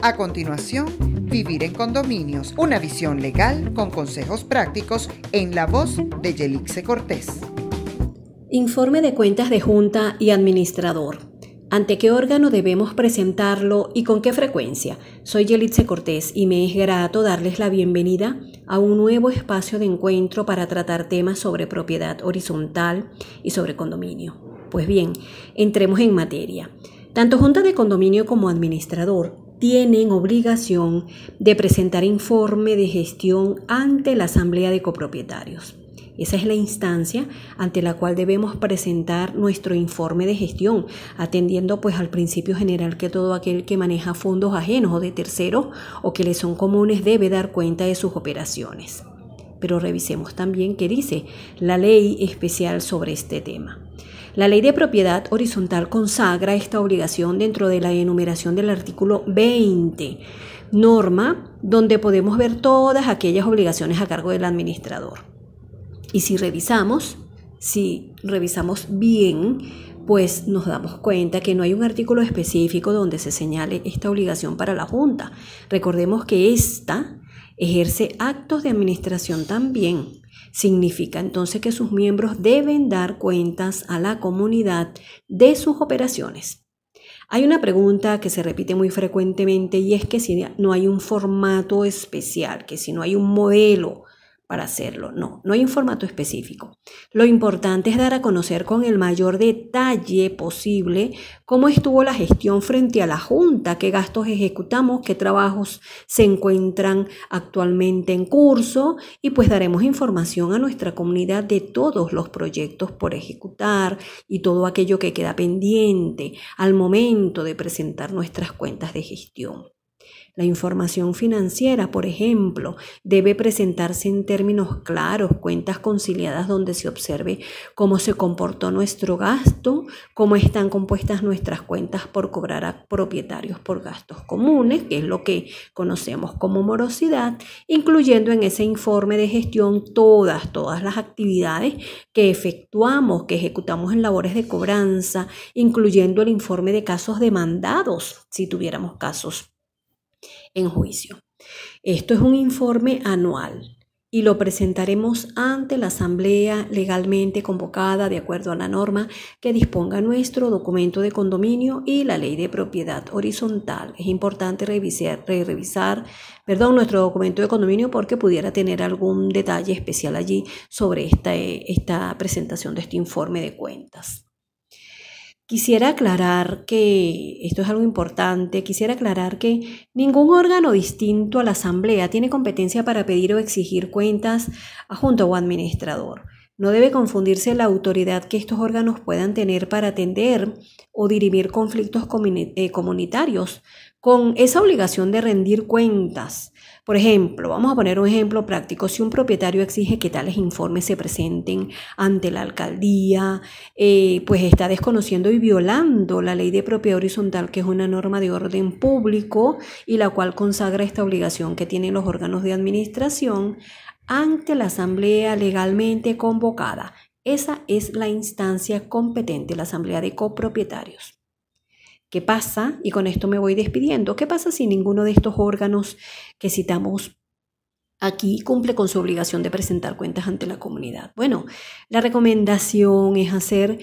A continuación, Vivir en Condominios, una visión legal con consejos prácticos en la voz de Yelixe Cortés. Informe de cuentas de Junta y Administrador. ¿Ante qué órgano debemos presentarlo y con qué frecuencia? Soy Yelitze Cortés y me es grato darles la bienvenida a un nuevo espacio de encuentro para tratar temas sobre propiedad horizontal y sobre condominio. Pues bien, entremos en materia. Tanto Junta de Condominio como Administrador tienen obligación de presentar informe de gestión ante la Asamblea de Copropietarios. Esa es la instancia ante la cual debemos presentar nuestro informe de gestión, atendiendo pues al principio general que todo aquel que maneja fondos ajenos o de terceros o que le son comunes debe dar cuenta de sus operaciones. Pero revisemos también qué dice la ley especial sobre este tema. La ley de propiedad horizontal consagra esta obligación dentro de la enumeración del artículo 20, norma donde podemos ver todas aquellas obligaciones a cargo del administrador. Y si revisamos, si revisamos bien, pues nos damos cuenta que no hay un artículo específico donde se señale esta obligación para la Junta. Recordemos que esta ejerce actos de administración también. Significa entonces que sus miembros deben dar cuentas a la comunidad de sus operaciones. Hay una pregunta que se repite muy frecuentemente y es que si no hay un formato especial, que si no hay un modelo para hacerlo. No, no hay un formato específico. Lo importante es dar a conocer con el mayor detalle posible cómo estuvo la gestión frente a la Junta, qué gastos ejecutamos, qué trabajos se encuentran actualmente en curso y pues daremos información a nuestra comunidad de todos los proyectos por ejecutar y todo aquello que queda pendiente al momento de presentar nuestras cuentas de gestión. La información financiera, por ejemplo, debe presentarse en términos claros, cuentas conciliadas donde se observe cómo se comportó nuestro gasto, cómo están compuestas nuestras cuentas por cobrar a propietarios por gastos comunes, que es lo que conocemos como morosidad, incluyendo en ese informe de gestión todas, todas las actividades que efectuamos, que ejecutamos en labores de cobranza, incluyendo el informe de casos demandados, si tuviéramos casos en juicio. Esto es un informe anual y lo presentaremos ante la asamblea legalmente convocada de acuerdo a la norma que disponga nuestro documento de condominio y la ley de propiedad horizontal. Es importante revisar, perdón, nuestro documento de condominio porque pudiera tener algún detalle especial allí sobre esta presentación de este informe de cuentas. Quisiera aclarar que, esto es algo importante, quisiera aclarar que ningún órgano distinto a la Asamblea tiene competencia para pedir o exigir cuentas a junto o administrador. No debe confundirse la autoridad que estos órganos puedan tener para atender o dirimir conflictos eh, comunitarios con esa obligación de rendir cuentas. Por ejemplo, vamos a poner un ejemplo práctico. Si un propietario exige que tales informes se presenten ante la alcaldía, eh, pues está desconociendo y violando la ley de propiedad horizontal, que es una norma de orden público y la cual consagra esta obligación que tienen los órganos de administración ante la asamblea legalmente convocada. Esa es la instancia competente, la asamblea de copropietarios. ¿Qué pasa? Y con esto me voy despidiendo. ¿Qué pasa si ninguno de estos órganos que citamos aquí cumple con su obligación de presentar cuentas ante la comunidad? Bueno, la recomendación es hacer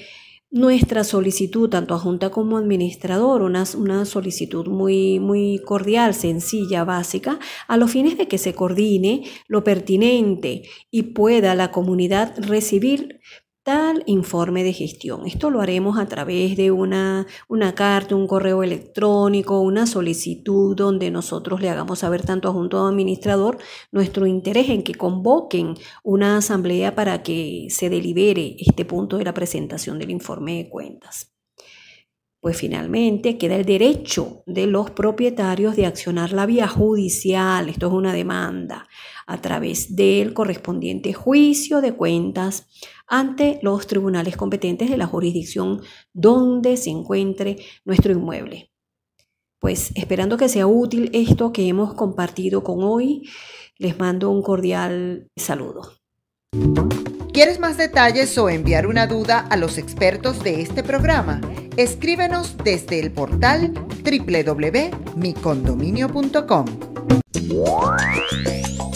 nuestra solicitud, tanto a Junta como administrador, una, una, solicitud muy, muy cordial, sencilla, básica, a los fines de que se coordine lo pertinente y pueda la comunidad recibir tal informe de gestión. Esto lo haremos a través de una, carta, un correo electrónico, una solicitud donde nosotros le hagamos saber tanto a Junto Administrador nuestro interés en que convoquen una asamblea para que se delibere este punto de la presentación del informe de cuentas pues finalmente queda el derecho de los propietarios de accionar la vía judicial, esto es una demanda, a través del correspondiente juicio de cuentas ante los tribunales competentes de la jurisdicción donde se encuentre nuestro inmueble. Pues esperando que sea útil esto que hemos compartido con hoy, les mando un cordial saludo. ¿Quieres más detalles o enviar una duda a los expertos de este programa? Escríbenos desde el portal www.micondominio.com.